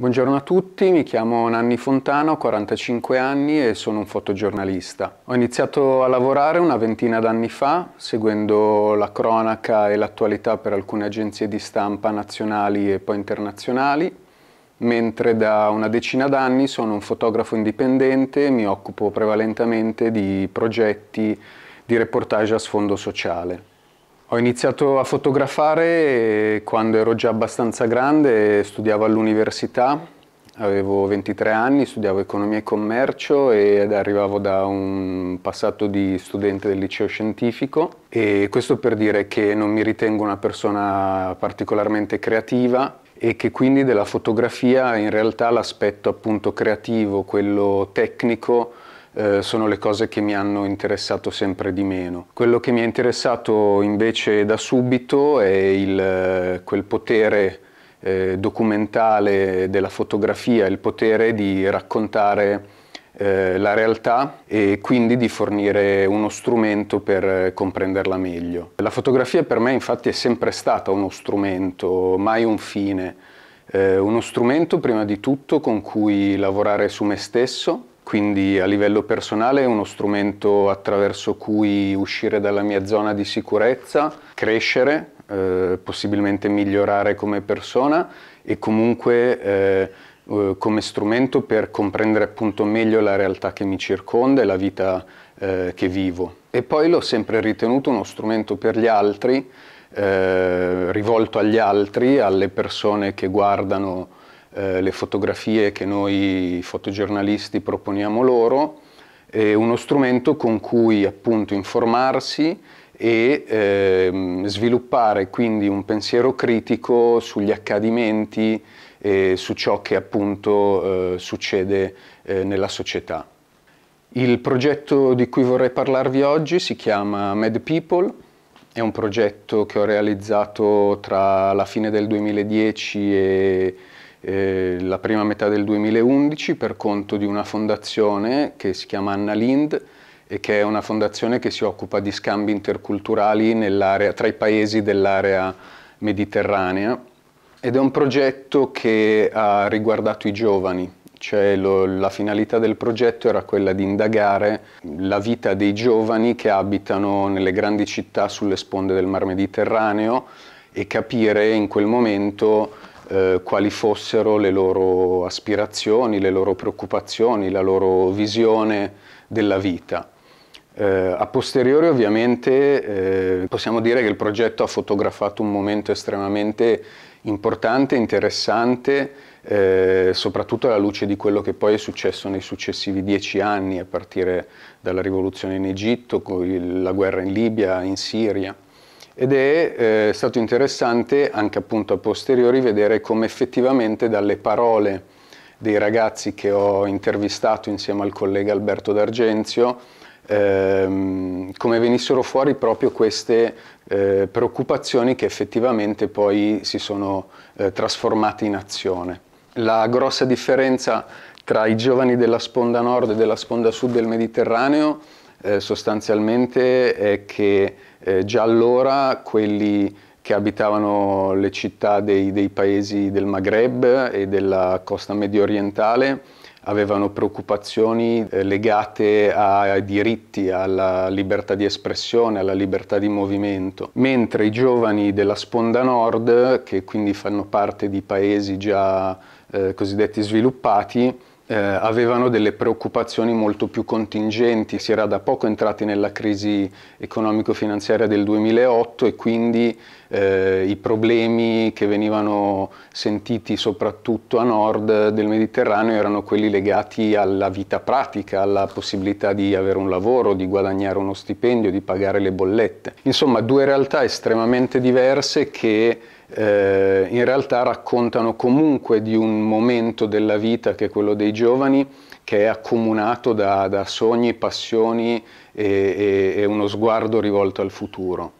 Buongiorno a tutti, mi chiamo Nanni Fontana, ho 45 anni e sono un fotogiornalista. Ho iniziato a lavorare una ventina d'anni fa, seguendo la cronaca e l'attualità per alcune agenzie di stampa nazionali e poi internazionali, mentre da una decina d'anni sono un fotografo indipendente e mi occupo prevalentemente di progetti di reportage a sfondo sociale. Ho iniziato a fotografare quando ero già abbastanza grande, studiavo all'università, avevo 23 anni, studiavo economia e commercio ed arrivavo da un passato di studente del liceo scientifico e questo per dire che non mi ritengo una persona particolarmente creativa e che quindi della fotografia in realtà l'aspetto appunto creativo, quello tecnico, eh, sono le cose che mi hanno interessato sempre di meno. Quello che mi ha interessato invece da subito è il, eh, quel potere eh, documentale della fotografia, il potere di raccontare eh, la realtà e quindi di fornire uno strumento per comprenderla meglio. La fotografia per me infatti è sempre stata uno strumento, mai un fine. Eh, uno strumento prima di tutto con cui lavorare su me stesso quindi a livello personale è uno strumento attraverso cui uscire dalla mia zona di sicurezza, crescere, eh, possibilmente migliorare come persona e comunque eh, eh, come strumento per comprendere appunto meglio la realtà che mi circonda e la vita eh, che vivo. E poi l'ho sempre ritenuto uno strumento per gli altri, eh, rivolto agli altri, alle persone che guardano eh, le fotografie che noi fotogiornalisti proponiamo loro, eh, uno strumento con cui appunto informarsi e eh, sviluppare quindi un pensiero critico sugli accadimenti e su ciò che appunto eh, succede eh, nella società. Il progetto di cui vorrei parlarvi oggi si chiama Mad People, è un progetto che ho realizzato tra la fine del 2010 e eh, la prima metà del 2011 per conto di una fondazione che si chiama Anna Lind e che è una fondazione che si occupa di scambi interculturali tra i paesi dell'area mediterranea ed è un progetto che ha riguardato i giovani, cioè lo, la finalità del progetto era quella di indagare la vita dei giovani che abitano nelle grandi città sulle sponde del Mar Mediterraneo e capire in quel momento eh, quali fossero le loro aspirazioni, le loro preoccupazioni, la loro visione della vita. Eh, a posteriori ovviamente eh, possiamo dire che il progetto ha fotografato un momento estremamente importante, interessante, eh, soprattutto alla luce di quello che poi è successo nei successivi dieci anni, a partire dalla rivoluzione in Egitto, la guerra in Libia, in Siria ed è eh, stato interessante anche appunto a posteriori vedere come effettivamente dalle parole dei ragazzi che ho intervistato insieme al collega Alberto D'Argenzio ehm, come venissero fuori proprio queste eh, preoccupazioni che effettivamente poi si sono eh, trasformate in azione. La grossa differenza tra i giovani della sponda nord e della sponda sud del Mediterraneo eh, sostanzialmente è che eh, già allora quelli che abitavano le città dei, dei paesi del Maghreb e della costa medio orientale avevano preoccupazioni eh, legate ai diritti, alla libertà di espressione, alla libertà di movimento, mentre i giovani della sponda nord, che quindi fanno parte di paesi già eh, cosiddetti sviluppati, eh, avevano delle preoccupazioni molto più contingenti, si era da poco entrati nella crisi economico-finanziaria del 2008 e quindi eh, i problemi che venivano sentiti soprattutto a nord del Mediterraneo erano quelli legati alla vita pratica, alla possibilità di avere un lavoro, di guadagnare uno stipendio, di pagare le bollette. Insomma, due realtà estremamente diverse che eh, in realtà raccontano comunque di un momento della vita che è quello dei giovani che è accomunato da, da sogni, passioni e, e, e uno sguardo rivolto al futuro.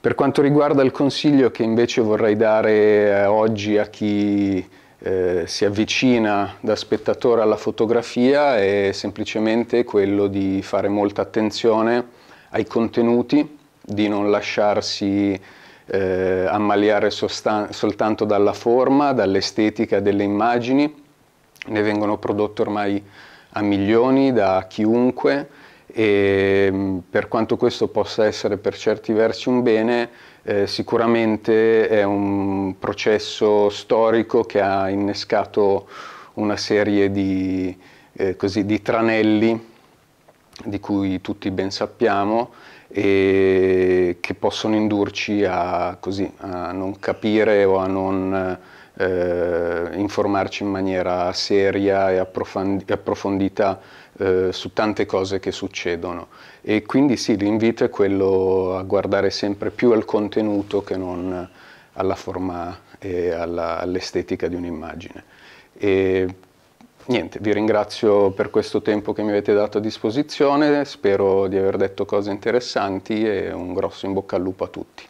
Per quanto riguarda il consiglio che invece vorrei dare eh, oggi a chi eh, si avvicina da spettatore alla fotografia è semplicemente quello di fare molta attenzione ai contenuti, di non lasciarsi eh, ammaliare soltanto dalla forma, dall'estetica delle immagini, ne vengono prodotte ormai a milioni da chiunque e mm, per quanto questo possa essere per certi versi un bene, eh, sicuramente è un processo storico che ha innescato una serie di, eh, così, di tranelli di cui tutti ben sappiamo e che possono indurci a, così, a non capire o a non eh, informarci in maniera seria e approfondita eh, su tante cose che succedono. E quindi sì, l'invito è quello a guardare sempre più al contenuto che non alla forma e all'estetica di un'immagine. E Niente, vi ringrazio per questo tempo che mi avete dato a disposizione, spero di aver detto cose interessanti e un grosso in bocca al lupo a tutti.